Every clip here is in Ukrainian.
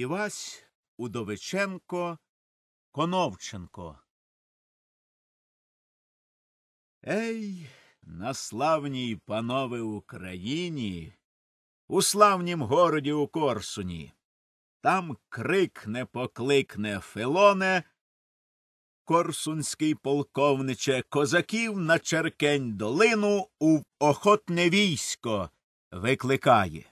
Івась Удовиченко Коновченко. Ей, на славній панове Україні, у славнім городі у Корсуні, там крикне, покликне Филоне, Корсунський полковниче козаків на Черкень долину у охотне військо викликає.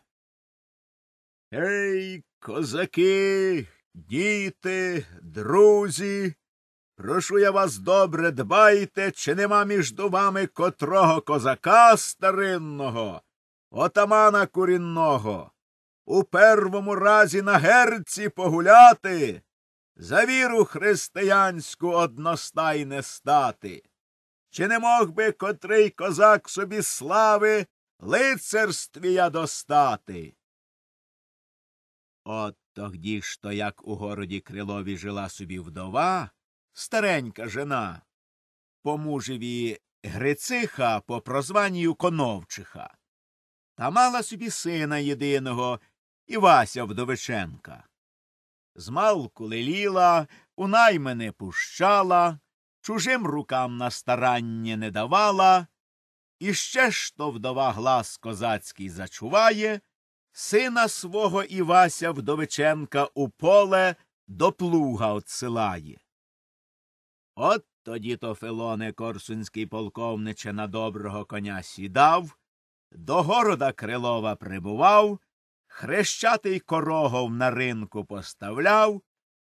Ей, козаки, діти, друзі, прошу я вас добре дбайте, чи нема між вами котрого козака старинного, отамана курінного. У первому разі на герці погуляти, за віру християнську одностайне стати. Чи не мог би котрий козак собі слави лицарстві я достати? От тогді ж то як у городі Крилові жила собі вдова, старенька жена, по мужеві Грициха по прозванню Коновчиха, та мала собі сина єдиного Івася Вдовиченка. Змалку леліла, у найми пущала, чужим рукам на старання не давала, і ще ж то вдова глас козацький зачуває сина свого Івася Вдовиченка у поле до плуга отсилає. От тоді то Фелоне корсунський полковниче на доброго коня сідав, до города Крилова прибував, хрещатий корогов на ринку поставляв,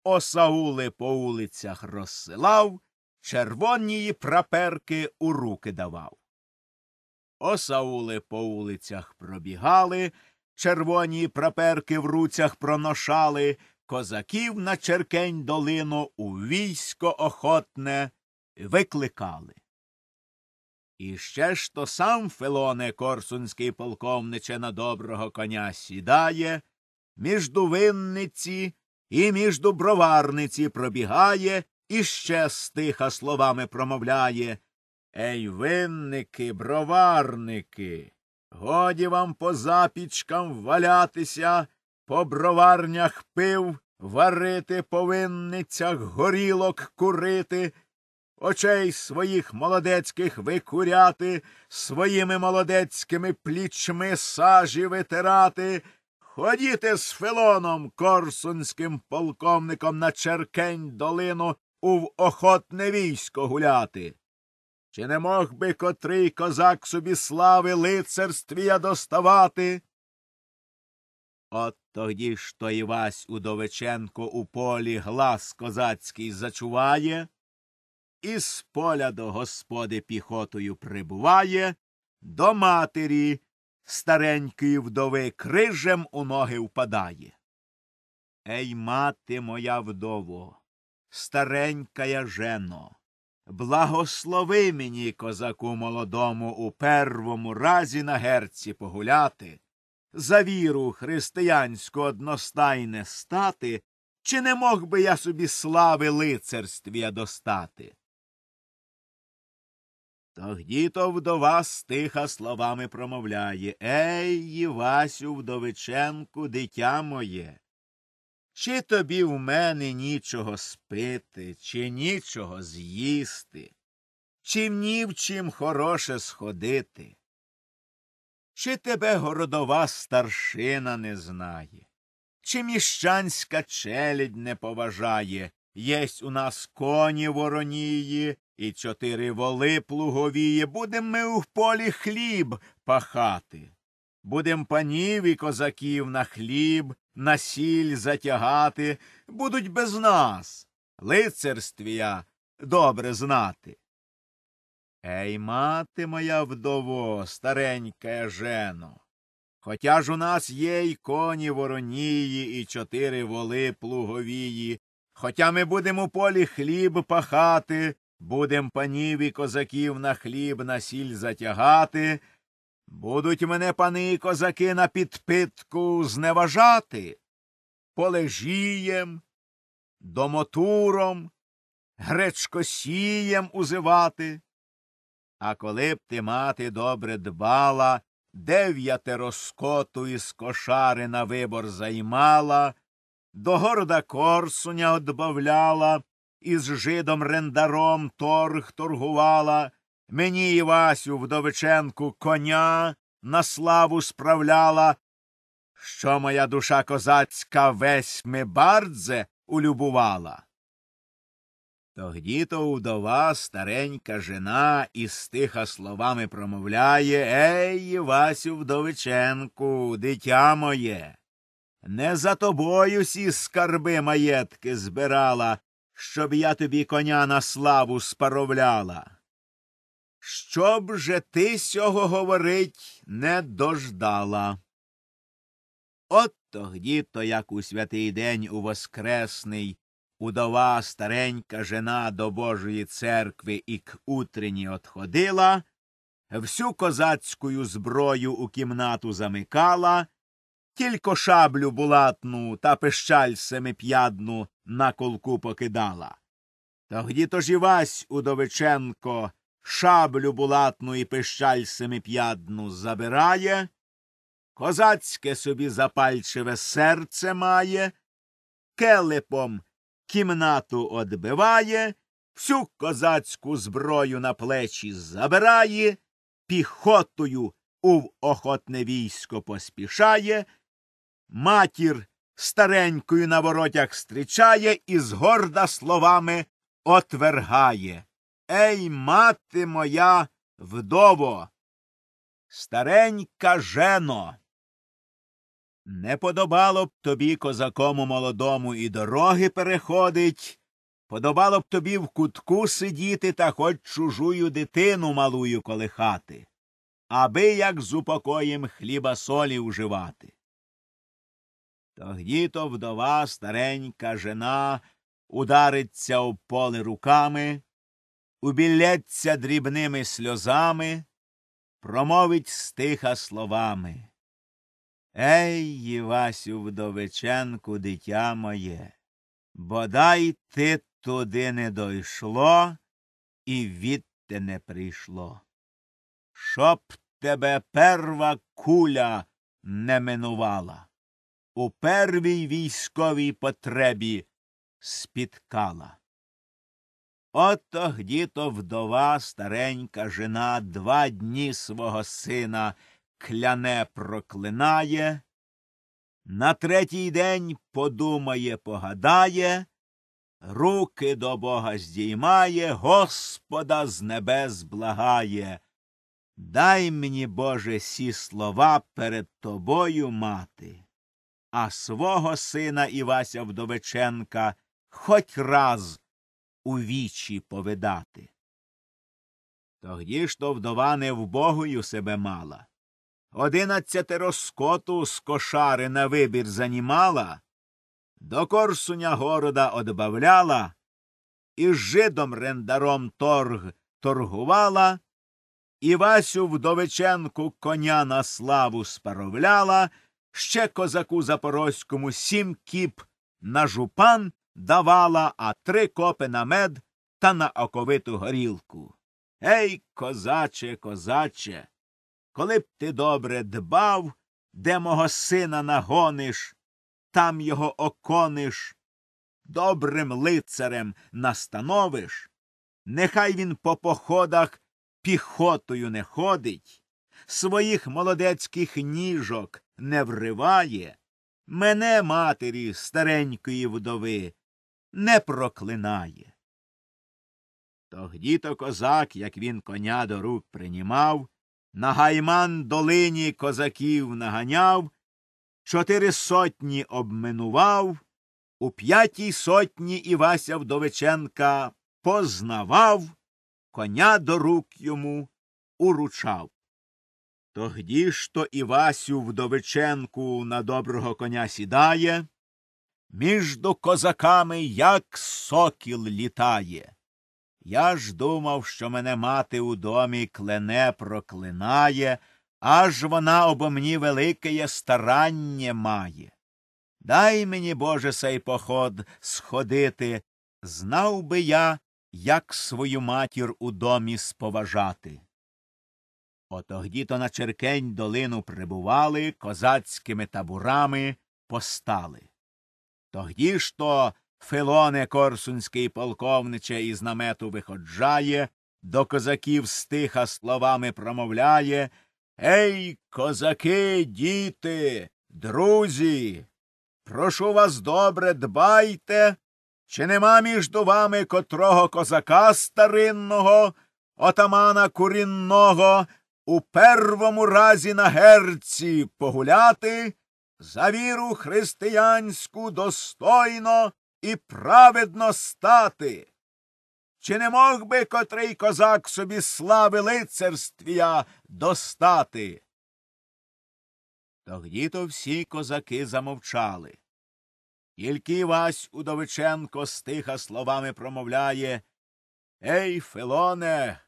осаули по улицях розсилав, червонії праперки у руки давав. Осаули по улицях пробігали, червоні праперки в руцях проношали козаків на Черкень долину у військо охотне викликали. І ще ж то сам Фелоне корсунський полковниче на доброго коня сідає, між дувинниці і між броварниці пробігає, і ще стиха словами промовляє Ей, винники, броварники, Годі вам по запічкам валятися, по броварнях пив, варити, повинницях горілок курити, очей своїх молодецьких викуряти, своїми молодецькими плічми сажі витирати. Ходіте з Филоном, корсунським полковником на Черкень долину у охотне військо гуляти. Чи не мог би котрий козак собі слави лицарствія доставати? От тоді ж то Івась Удовиченко у полі глас козацький зачуває, і з поля до господи піхотою прибуває, до матері старенької вдови крижем у ноги впадає. Ей, мати моя вдово, старенька я жено. Благослови мені, козаку молодому, у первому разі на герці погуляти, за віру християнську одностайне стати, чи не мог би я собі слави лицарствія достати? Тогді то вдова стиха словами промовляє Ей, Івасю, вдовиченку, дитя моє. Чи тобі в мене нічого спити, чи нічого з'їсти, чи ні в чим хороше сходити? Чи тебе городова старшина не знає, чи міщанська челядь не поважає, єсть у нас коні воронії, і чотири воли плуговіє, будем ми в полі хліб пахати, будем панів і козаків на хліб на сіль затягати будуть без нас. Лицарствія добре знати. Ей, мати моя вдово, старенька жено. Хотя ж у нас є й коні воронії, і чотири воли плуговії, хотя ми будемо у полі хліб пахати, будем панів і козаків на хліб на сіль затягати. Будуть мене пани козаки на підпитку зневажати полежієм, домотуром, гречкосієм узивати. А коли б ти мати добре дбала, дев'ятеро розкоту із кошари на вибор займала, до города корсуня одбавляла, із жидом рендаром торг торгувала мені Івасю вдовиченку коня на славу справляла, що моя душа козацька весь мебардзе улюбувала. Тогді то вдова старенька жена і стиха словами промовляє Ей, Івасю вдовиченку, дитя моє. Не за тобою сі скарби маєтки збирала, щоб я тобі коня на славу спаровляла щоб же ти сього говорить не дождала. От тогді то, як у святий день у воскресний, удова старенька жена до Божої церкви і к утрині отходила, всю козацьку зброю у кімнату замикала, тільки шаблю булатну та пищаль семип'ядну на колку покидала. Тогді то ж Івась Удовиченко шаблю булатну і пищаль семип'ядну забирає, козацьке собі запальчиве серце має, келепом кімнату одбиває, всю козацьку зброю на плечі забирає, піхотою у охотне військо поспішає, матір старенькою на воротях стрічає і згорда словами отвергає. Ей, мати моя вдово, старенька жено. Не подобало б тобі козакому молодому і дороги переходить, подобало б тобі в кутку сидіти та хоч чужую дитину малую колихати, аби як з упокоєм хліба солі уживати. Тогді то вдова старенька жена удариться об поле руками. Убілляться дрібними сльозами, промовить стиха словами. Ей, Євасю вдовиченку, дитя моє, бодай ти туди не дойшло, і відте не прийшло. Щоб тебе перва куля не минувала, у первій військовій потребі спіткала. Отто гдіто вдова старенька жена два дні свого сина кляне проклинає, на третій день подумає, погадає, руки до бога здіймає, Господа з небес благає. Дай мені, Боже, сі слова перед тобою мати, а свого сина Івася Вдовиченка хоть раз у вічі повидати. Тогді ж то вдова невбогою себе мала. Одинадцятеро розкоту з кошари на вибір занімала, до корсуня города одбавляла, і з жидом рендаром торг торгувала, і Васю вдовиченку коня на славу спаровляла, ще козаку запорозькому сім кіп на жупан давала, а три копи на мед та на оковиту горілку. Ей, козаче, козаче, коли б ти добре дбав, де мого сина нагониш, там його окониш, добрим лицарем настановиш, нехай він по походах піхотою не ходить, своїх молодецьких ніжок не вриває, мене матері старенької вдови не проклинає. Тогді то козак, як він коня до рук приймав, на гайман долині козаків наганяв, чотири сотні обминував, у п'ятій сотні Івася Вдовиченка познавав, коня до рук йому уручав. Тогді ж то Івасю Вдовиченку на доброго коня сідає, Міжду козаками як сокіл літає. Я ж думав, що мене мати у домі клене проклинає, аж вона обо мені велике старання має. Дай мені, Боже, сей поход сходити, знав би я, як свою матір у домі споважати. Отогді то на Черкень долину прибували, козацькими табурами постали. Тогді ж то Филоне корсунський полковниче із намету виходжає, до козаків стиха словами промовляє Ей, козаки, діти, друзі, прошу вас добре дбайте, чи нема між до вами котрого козака старинного, отамана курінного, у первому разі на герці погуляти? за віру християнську достойно і праведно стати. Чи не мог би котрий козак собі слави лицарствія достати? Тогді то всі козаки замовчали. Тільки Івась Удовиченко стиха словами промовляє Ей, Филоне,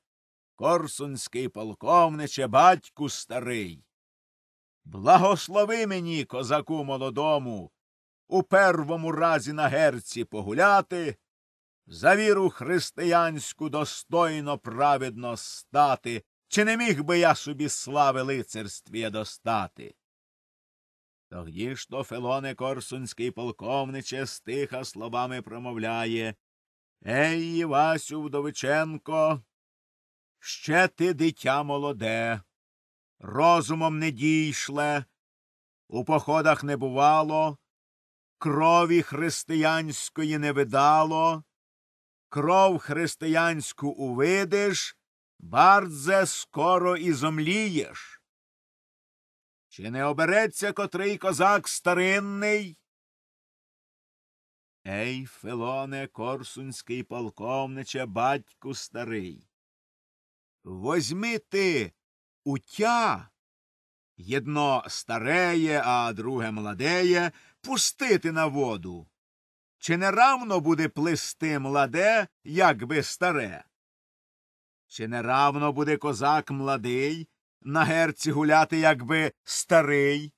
корсунський полковниче, батьку старий. Благослови мені, козаку молодому, у первому разі на герці погуляти, за віру християнську достойно праведно стати, чи не міг би я собі слави лицарстві достати? Тогді ж то Фелоне Корсунський полковниче стиха словами промовляє Ей, Івасю Вдовиченко, ще ти дитя молоде розумом не дійшле, у походах не бувало, крові християнської не видало, кров християнську увидиш, бардзе скоро і зомлієш. Чи не обереться котрий козак старинний? Ей, Филоне, корсунський полковниче, батьку старий. Возьми ти уття єдно стареє, а друге младеє, пустити на воду. Чи не равно буде плисти младе, якби старе? Чи не равно буде козак младий, на герці гуляти, якби старий?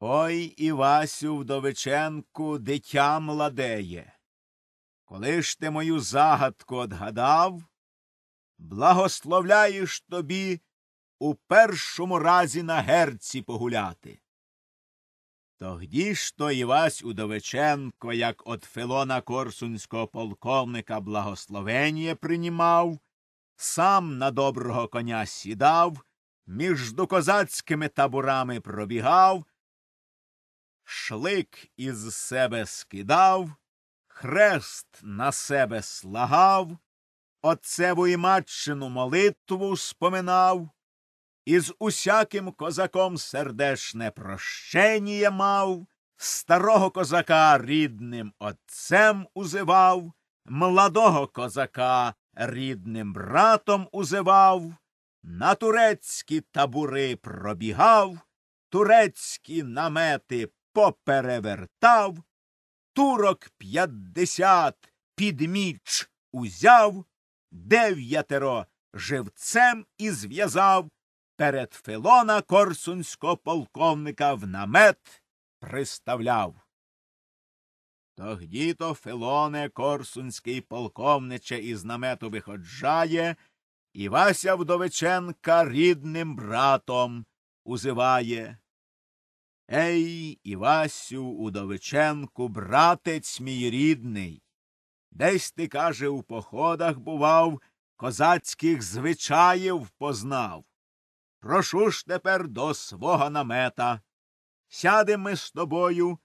Ой Івасю вдовиченку дитя младеє. Коли ж ти мою загадку одгадав, благословляєш тобі у першому разі на герці погуляти. Тогді ж то Івась Удовиченко, як от Филона корсунського полковника благословення приймав, сам на доброго коня сідав, між докозацькими таборами пробігав, шлик із себе скидав, хрест на себе слагав, отцеву і матчину молитву споминав, із усяким козаком сердешне прощення мав, старого козака рідним отцем узивав, младого козака рідним братом узивав, на турецькі табури пробігав, турецькі намети поперевертав, турок п'ятдесят під міч узяв, дев'ятеро живцем і зв'язав перед Филона корсунського полковника в намет приставляв. Тогді то Филоне корсунський полковниче із намету виходжає, і Вася Вдовиченка рідним братом узиває. Ей, Івасю, Удовиченку, братець мій рідний. Десь ти, каже, у походах бував, козацьких звичаїв познав. Прошу ж тепер до свого намета. Сядемо ми з тобою,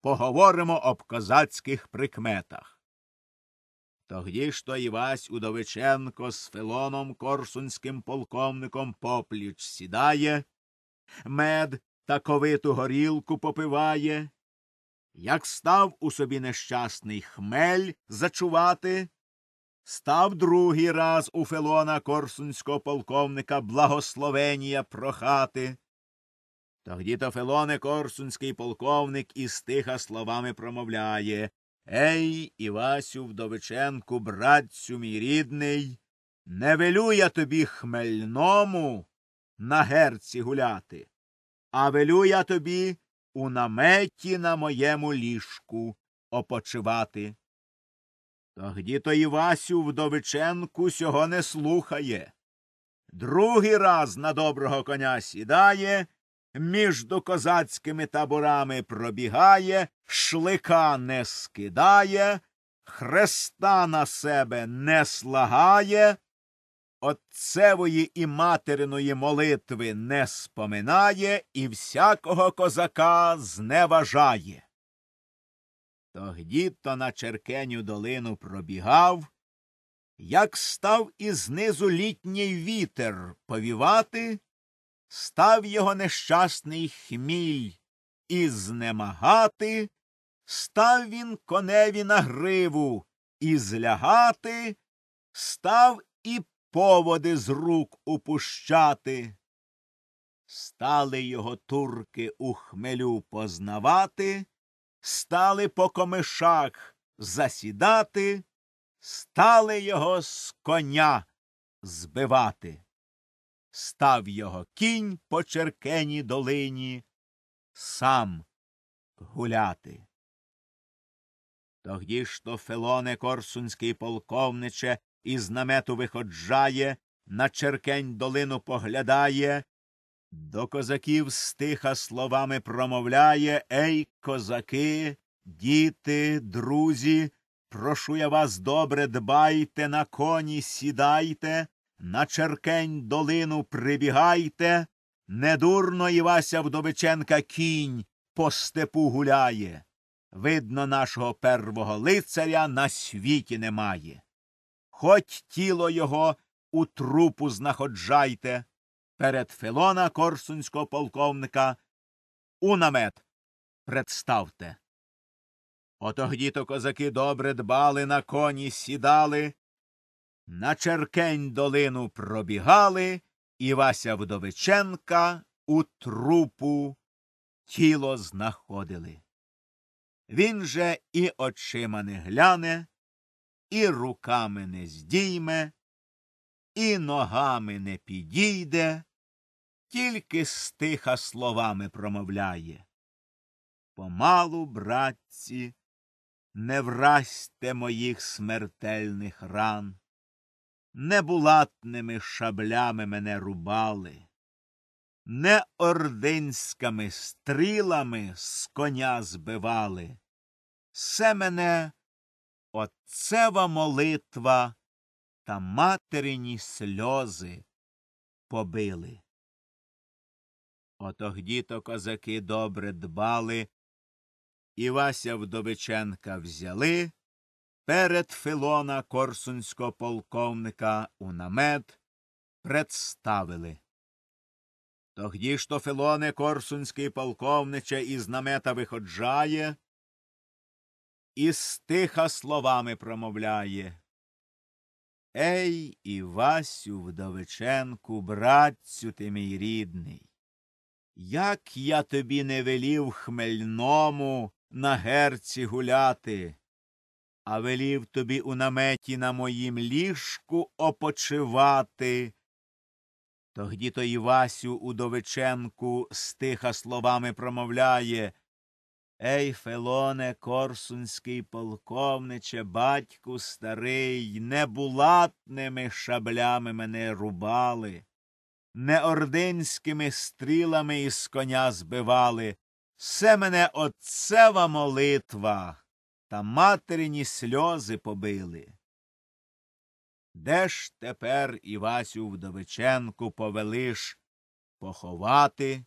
поговоримо об козацьких прикметах. Тогді ж то Івась Удовиченко з Филоном корсунським полковником попліч сідає, мед та ковиту горілку попиває, як став у собі нещасний хмель зачувати, Став другий раз у Фелона корсунського полковника благословенія прохати. Тоді то Фелоне корсунський полковник із тиха словами промовляє Ей, Івасю Вдовиченку, братцю мій рідний, не велю я тобі хмельному на герці гуляти, а велю я тобі у наметі на моєму ліжку опочивати то гдіто Івасю вдовиченку сього не слухає. Другий раз на доброго коня сідає, між до козацькими таборами пробігає, шлика не скидає, хреста на себе не слагає, отцевої і материної молитви не споминає і всякого козака зневажає то гдітто на черкеню долину пробігав, як став ізнизу літній вітер повівати, став його нещасний хміль і знемагати, став він коневі на гриву і злягати, став і поводи з рук упущати. Стали його турки у хмелю познавати, стали по комишах засідати, стали його з коня збивати. Став його кінь по черкеній долині сам гуляти. Тогді ж то Фелоне корсунський полковниче із намету виходжає, на черкень долину поглядає, до козаків стиха словами промовляє Ей, козаки, діти, друзі, прошу я вас добре дбайте, на коні сідайте, на черкень долину прибігайте, недурно Івася Вдовиченка кінь по степу гуляє. Видно, нашого первого лицаря на світі немає. Хоть тіло його у трупу знаходжайте перед Филона корсунського полковника. У намет представте. Отогді то козаки добре дбали, на коні сідали, на черкень долину пробігали, і Вася Вдовиченка у трупу тіло знаходили. Він же і очима не гляне, і руками не здійме, і ногами не підійде, тільки стиха словами промовляє. Помалу, братці, не вразьте моїх смертельних ран, не булатними шаблями мене рубали, не ординськими стрілами з коня збивали. Все мене отцева молитва та материні сльози побили. Отогді то козаки добре дбали. Івася Вдовиченка взяли перед Филона корсунського полковника у намет представили. Тогді ж то Филоне корсунський полковниче із намета виходжає і стиха словами промовляє. Ей, Івасю Вдовиченку, братцю ти мій рідний. Як я тобі не велів хмельному на герці гуляти, а велів тобі у наметі на моїм ліжку опочивати. Тогді то Івасю Удовиченку стиха словами промовляє Ей, Фелоне, корсунський полковниче, батьку старий, небулатними шаблями мене рубали неординськими стрілами із коня збивали. Все мене отцева молитва та материні сльози побили. Де ж тепер Івасю Вдовиченку повелиш поховати?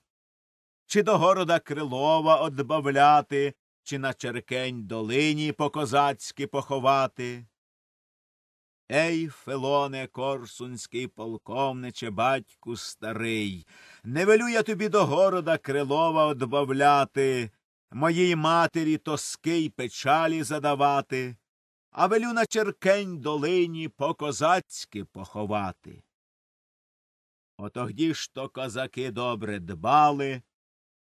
Чи до города Крилова одбавляти, чи на Черкень долині по козацьки поховати? Ей, Фелоне, корсунський полковниче, батьку старий, не велю я тобі до города крилова одбавляти, моїй матері тоски й печалі задавати, а велю на Черкень долині по козацьки поховати. Отогді ж то козаки добре дбали,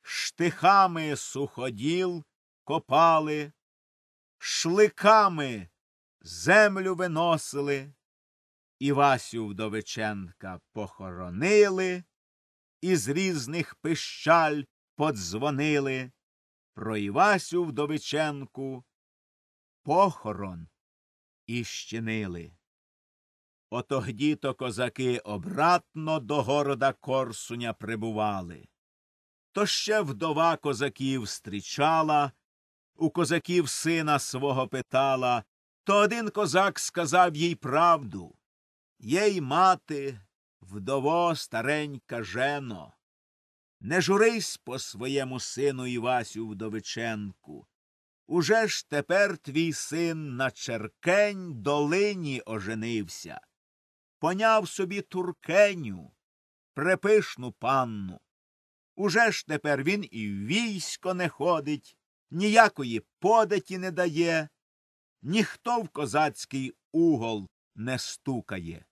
штихами суходіл копали, шликами землю виносили, Івасю Вдовиченка похоронили, і з різних пищаль подзвонили. Про Івасю Вдовиченку похорон іщинили. Отогді то козаки обратно до города Корсуня прибували. То ще вдова козаків стрічала, у козаків сина свого питала, то один козак сказав їй правду їй, мати, вдово старенька жено. Не журись по своєму сину Івасю вдовиченку. Уже ж тепер твій син на Черкень долині оженився, поняв собі туркеню, препишну панну. Уже ж тепер він і в військо не ходить, ніякої податі не дає, ніхто в козацький угол не стукає.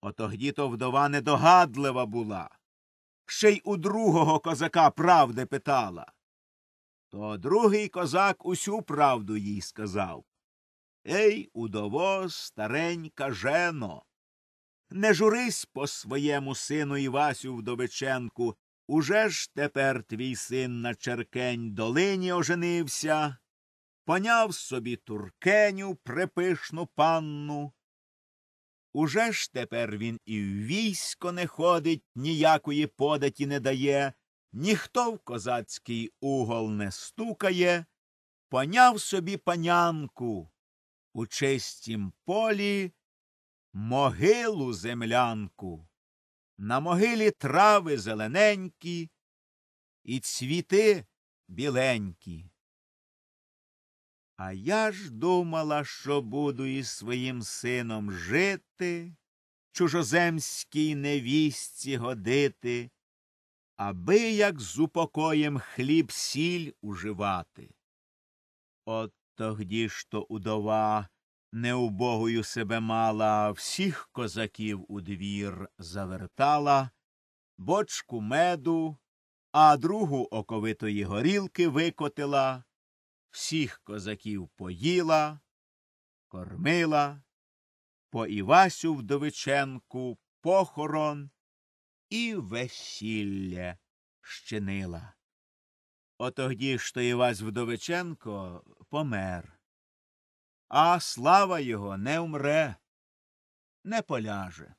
Отогді то вдова недогадлива була, ще й у другого козака правди питала. То другий козак усю правду їй сказав Ей, удово, старенька жено, не журись по своєму сину Івасю вдовиченку, уже ж тепер твій син на Черкень долині оженився, поняв собі туркеню припишну панну. Уже ж тепер він і в військо не ходить, ніякої податі не дає, ніхто в козацький угол не стукає, поняв собі панянку у чистім полі могилу землянку. На могилі трави зелененькі і цвіти біленькі. А я ж думала, що буду із своїм сином жити, чужоземській невістці годити, аби як з упокоєм хліб сіль уживати. От тогді ж то удова неубогою себе мала, всіх козаків у двір завертала, бочку меду, а другу оковитої горілки викотила всіх козаків поїла, кормила, по Івасю вдовиченку похорон і весілля щинила. Отогді ж то Івась Вдовиченко помер, а слава його не умре, не поляже.